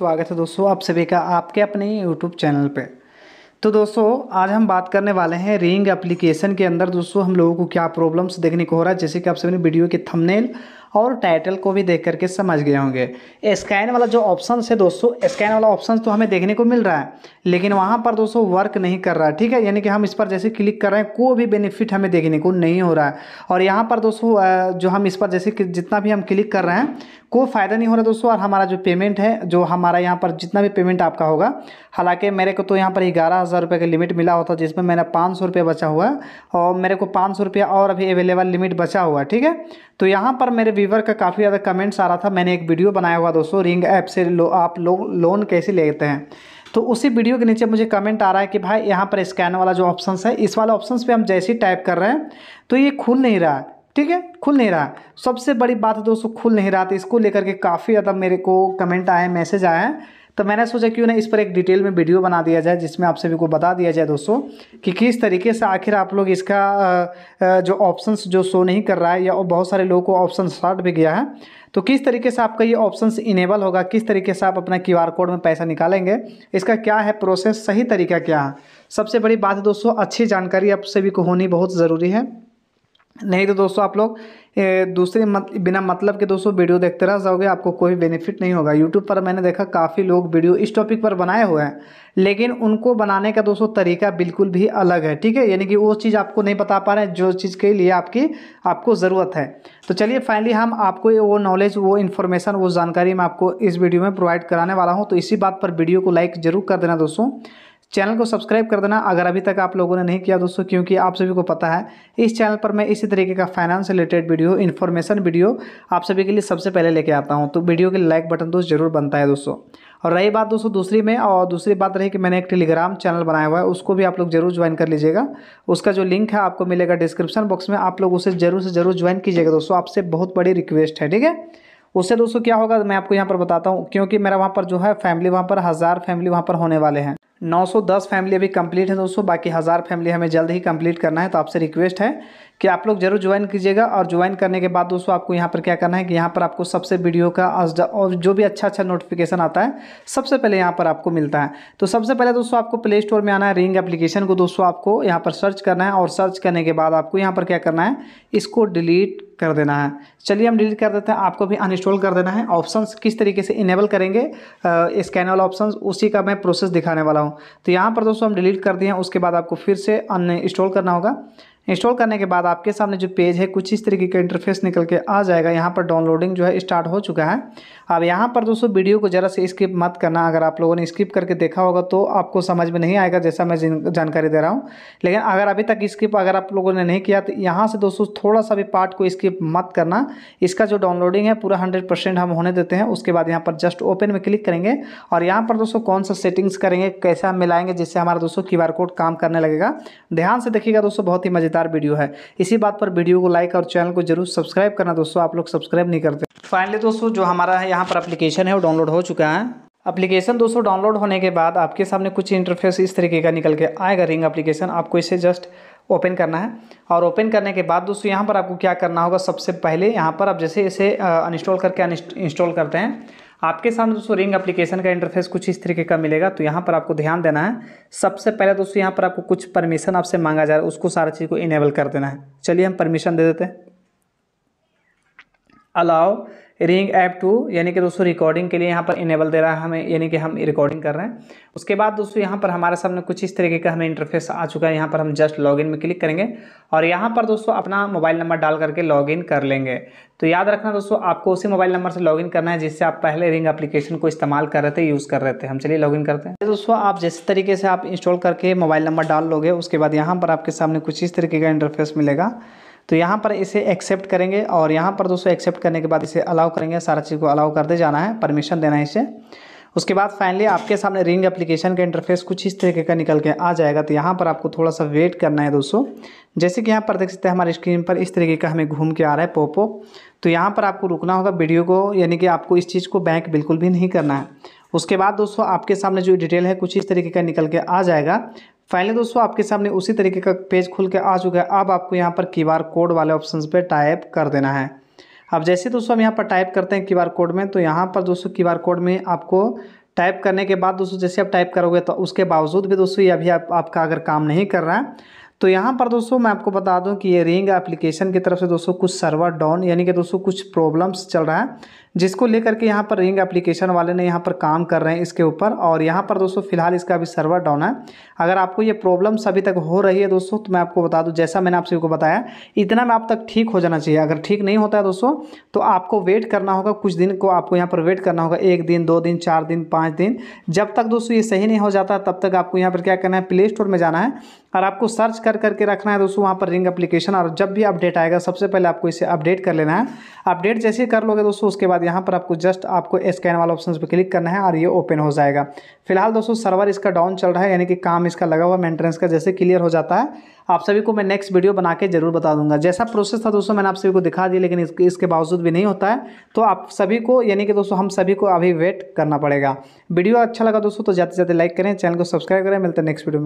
स्वागत है दोस्तों आप सभी का आपके अपने YouTube चैनल पे तो दोस्तों आज हम बात करने वाले हैं रिंग एप्लीकेशन के अंदर दोस्तों हम लोगों को क्या प्रॉब्लम्स देखने को हो रहा है जैसे कि आप सभी ने वीडियो के थंबनेल और टाइटल को भी देख करके समझ गए होंगे स्कैन वाला जो ऑप्शन है दोस्तों स्कैन वाला ऑप्शन तो हमें देखने को मिल रहा है लेकिन वहाँ पर दोस्तों वर्क नहीं कर रहा है ठीक है यानी कि हम इस पर जैसे क्लिक कर रहे हैं कोई भी बेनिफिट हमें देखने को नहीं हो रहा है और यहाँ पर दोस्तों जो हम इस पर जैसे जितना भी हम क्लिक कर रहे हैं कोई फ़ायदा नहीं हो रहा दोस्तों और हमारा जो पेमेंट है जो हमारा यहाँ पर जितना भी पेमेंट आपका होगा हालांकि मेरे को तो यहाँ पर ग्यारह हज़ार रुपये का लिमिट मिला होता जिसमें मैंने पाँच सौ रुपये बचा हुआ और मेरे को पाँच सौ रुपया और अभी अवेलेबल लिमिट बचा हुआ ठीक है तो यहाँ पर मेरे व्यूवर का काफ़ी ज़्यादा कमेंट्स आ रहा था मैंने एक वीडियो बनाया हुआ दोस्तों रिंग ऐप से लो, आप लोग लोन कैसे लेते हैं तो उसी वीडियो के नीचे मुझे कमेंट आ रहा है कि भाई यहाँ पर स्कैन वाला जो ऑप्शन है इस वाला ऑप्शन पर हम जैसे ही टाइप कर रहे हैं तो ये खुल नहीं रहा है ठीक है खुल नहीं रहा सबसे बड़ी बात दोस्तों खुल नहीं रहा था तो इसको लेकर के काफ़ी ज़्यादा मेरे को कमेंट आए मैसेज आए हैं तो मैंने सोचा क्यों ना इस पर एक डिटेल में वीडियो बना दिया जाए जिसमें आप सभी को बता दिया जाए दोस्तों कि किस तरीके से आखिर आप लोग इसका जो ऑप्शंस जो शो नहीं कर रहा है या बहुत सारे लोगों को ऑप्शन शॉर्ट भी गया है तो किस तरीके से आपका ये ऑप्शन इनेबल होगा किस तरीके से आप अपना क्यू कोड में पैसा निकालेंगे इसका क्या है प्रोसेस सही तरीका क्या है सबसे बड़ी बात है दोस्तों अच्छी जानकारी आप सभी को होनी बहुत ज़रूरी है नहीं तो दोस्तों आप लोग दूसरे मत, बिना मतलब के दोस्तों वीडियो देखते रह जाओगे आपको कोई बेनिफिट नहीं होगा यूट्यूब पर मैंने देखा काफ़ी लोग वीडियो इस टॉपिक पर बनाए हुए हैं लेकिन उनको बनाने का दोस्तों तरीका बिल्कुल भी अलग है ठीक है यानी कि वो चीज़ आपको नहीं बता पा रहे हैं जो चीज़ के लिए आपकी आपको ज़रूरत है तो चलिए फाइनली हम आपको वो नॉलेज वो इन्फॉर्मेशन वो जानकारी मैं आपको इस वीडियो में प्रोवाइड कराने वाला हूँ तो इसी बात पर वीडियो को लाइक ज़रूर कर देना दोस्तों चैनल को सब्सक्राइब कर देना अगर अभी तक आप लोगों ने नहीं किया दोस्तों क्योंकि आप सभी को पता है इस चैनल पर मैं इसी तरीके का finance related video information video आप सभी के लिए सबसे पहले लेके आता हूँ तो वीडियो के लाइक बटन दोस्त जरूर बनता है दोस्तों और रही बात दोस्तों दूसरी में और दूसरी बात रही कि मैंने एक टेलीग्राम चैनल बनाया हुआ है उसको भी आप लोग जरूर ज्वाइन कर लीजिएगा उसका जो लिंक है आपको मिलेगा डिस्क्रिप्शन बॉक्स में आप लोग उसे जरूर से जरूर ज्वाइन कीजिएगा दोस्तों आपसे बहुत बड़ी रिक्वेस्ट है ठीक है उससे दोस्तों क्या होगा मैं आपको यहाँ पर बताता हूँ क्योंकि मेरा वहाँ पर जो है फैमिली वहाँ पर हज़ार फैमिली वहाँ पर होने वाले हैं 910 फैमिली अभी कंप्लीट है दोस्तों बाकी हज़ार फैमिली हमें जल्द ही कंप्लीट करना है तो आपसे रिक्वेस्ट है कि आप लोग जरूर ज्वाइन कीजिएगा और ज्वाइन करने के बाद दोस्तों आपको यहाँ पर क्या करना है कि यहाँ पर आपको सबसे वीडियो का और जो भी अच्छा अच्छा नोटिफिकेशन आता है सबसे पहले यहाँ पर आपको मिलता है तो सबसे पहले दोस्तों आपको प्ले स्टोर में आना है रिंग एप्लीकेशन को दोस्तों आपको यहाँ पर सर्च करना है और सर्च करने के बाद आपको यहाँ पर क्या करना है इसको डिलीट कर देना है चलिए हम डिलीट कर देते हैं आपको भी अनइंस्टॉल कर देना है ऑप्शंस किस तरीके से इनेबल करेंगे स्कैन वाला ऑप्शन उसी का मैं प्रोसेस दिखाने वाला हूँ तो यहाँ पर दोस्तों हम डिलीट कर दिए हैं उसके बाद आपको फिर से अनइंस्टॉल करना होगा इंस्टॉल करने के बाद आपके सामने जो पेज है कुछ इस तरीके का इंटरफेस निकल के आ जाएगा यहाँ पर डाउनलोडिंग जो है स्टार्ट हो चुका है अब यहाँ पर दोस्तों वीडियो को ज़रा से स्किप मत करना अगर आप लोगों ने स्किप करके देखा होगा तो आपको समझ में नहीं आएगा जैसा मैं जानकारी दे रहा हूँ लेकिन अगर अभी तक स्किप अगर आप लोगों ने नहीं किया तो यहाँ से दोस्तों थोड़ा सा भी पार्ट को स्किप मत करना इसका जो डाउनलोडिंग है पूरा हंड्रेड हम होने देते हैं उसके बाद यहाँ पर जस्ट ओपन में क्लिक करेंगे और यहाँ पर दोस्तों कौन सा सेटिंग्स करेंगे कैसे हम मिलाएंगे जिससे हमारा दोस्तों क्यू कोड काम करने लगेगा ध्यान से देखिएगा दोस्तों बहुत ही मजे मज़ेदार वीडियो है इसी बात पर वीडियो को लाइक और चैनल को जरूर सब्सक्राइब करना दोस्तों आप लोग सब्सक्राइब नहीं करते फाइनली दोस्तों जो हमारा है यहाँ पर अप्लीकेशन है वो डाउनलोड हो चुका है अप्लीकेशन दोस्तों डाउनलोड होने के बाद आपके सामने कुछ इंटरफेस इस तरीके का निकल के आएगा रिंग अप्लीकेशन आपको इसे जस्ट ओपन करना है और ओपन करने के बाद दोस्तों यहाँ पर आपको क्या करना होगा सबसे पहले यहाँ पर आप जैसे इसे अनइंस्टॉल करके इंस्टॉल करते हैं आपके सामने दोस्तों रिंग एप्लीकेशन का इंटरफेस कुछ इस तरीके का मिलेगा तो यहाँ पर आपको ध्यान देना है सबसे पहले दोस्तों यहाँ पर आपको कुछ परमिशन आपसे मांगा जा रहा है उसको सारा चीज़ को इनेबल कर देना है चलिए हम परमिशन दे देते हैं अलाउ रिंग ऐप टू यानी कि दोस्तों रिकॉर्डिंग के लिए यहाँ पर इनेबल दे रहा है हमें यानी कि हम रिकॉर्डिंग कर रहे हैं उसके बाद दोस्तों यहाँ पर हमारे सामने कुछ इस तरीके का हमें इंटरफेस आ चुका है यहाँ पर हम जस्ट लॉगिन में क्लिक करेंगे और यहाँ पर दोस्तों अपना मोबाइल नंबर डाल करके लॉगिन कर लेंगे तो याद रखना दोस्तों आपको उसी मोबाइल नंबर से लॉगिन करना है जिससे आप पहले रिंग एप्लीकेशन को इस्तेमाल कर रहे थे यूज़ कर रहे थे हम चलिए लॉगिन करते हैं दोस्तों आप जिस तरीके से आप इंस्टॉल करके मोबाइल नंबर डाल लोगे उसके बाद यहाँ पर आपके सामने कुछ इस तरीके का इंटरफेस मिलेगा तो यहाँ पर इसे एक्सेप्ट करेंगे और यहाँ पर दोस्तों एक्सेप्ट करने के बाद इसे अलाउ करेंगे सारा चीज़ को अलाउ कर दे जाना है परमिशन देना है इसे उसके बाद फाइनली आपके सामने रिंग एप्लीकेशन का इंटरफेस कुछ इस तरीके का निकल के आ जाएगा तो यहाँ पर आपको थोड़ा सा वेट करना है दोस्तों जैसे कि यहाँ पर देख सकते हैं हमारे स्क्रीन पर इस तरीके का हमें घूम के आ रहा है पोपो तो यहाँ पर आपको रुकना होगा वीडियो को यानी कि आपको इस चीज़ को बैंक बिल्कुल भी नहीं करना है उसके बाद दोस्तों आपके सामने जो डिटेल है कुछ इस तरीके का निकल के आ जाएगा फाइनली दोस्तों आपके सामने उसी तरीके का पेज खुल के आ चुका है अब आपको यहाँ पर क्यू कोड वाले ऑप्शन पर टाइप कर देना है अब जैसे दोस्तों हम यहाँ पर टाइप करते हैं क्यू कोड में तो यहाँ पर दोस्तों क्यू कोड में आपको टाइप करने के बाद दोस्तों जैसे आप टाइप करोगे तो उसके बावजूद भी दोस्तों ये अभी आप, आपका अगर काम नहीं कर रहा है तो यहाँ पर दोस्तों मैं आपको बता दूं कि ये रिंग एप्लीकेशन की तरफ से दोस्तों कुछ सर्वर डाउन यानी कि दोस्तों कुछ प्रॉब्लम्स चल रहा है जिसको लेकर के यहाँ पर रिंग एप्लीकेशन वाले ने यहाँ पर काम कर रहे हैं इसके ऊपर और यहाँ पर दोस्तों फिलहाल इसका अभी सर्वर डाउन है अगर आपको ये प्रॉब्लम्स अभी तक हो रही है दोस्तों तो मैं आपको बता दूँ जैसा मैंने आपसे को बताया इतना में आप तक ठीक हो जाना चाहिए अगर ठीक नहीं होता है दोस्तों तो आपको वेट करना होगा कुछ दिन को आपको यहाँ पर वेट करना होगा एक दिन दो दिन चार दिन पाँच दिन जब तक दोस्तों ये सही नहीं हो जाता तब तक आपको यहाँ पर क्या करना है प्ले स्टोर में जाना है और आपको सर्च कर करके रखना है दोस्तों वहाँ पर रिंग एप्लीकेशन और जब भी अपडेट आएगा सबसे पहले आपको इसे अपडेट कर लेना है अपडेट जैसे कर लोगे दोस्तों उसके बाद यहाँ पर आपको जस्ट आपको स्कैन वाला ऑप्शन पर क्लिक करना है और ये ओपन हो जाएगा फिलहाल दोस्तों सर्वर इसका डाउन चल रहा है यानी कि काम इसका लगा हुआ मेंटेनेंस का जैसे क्लियर हो जाता है आप सभी को मैं नेक्स्ट वीडियो बना के जरूर बता दूंगा जैसा प्रोसेस था दोस्तों मैंने आप सभी को दिखा दिया लेकिन इसके इसके बावजूद भी नहीं होता है तो आप सभी को यानी कि दोस्तों हम सभी को अभी वेट करना पड़ेगा वीडियो अच्छा लगा दोस्तों तो जाते जाते लाइक करें चैनल को सब्सक्राइब करें मिलते हैं नेक्स्ट वीडियो में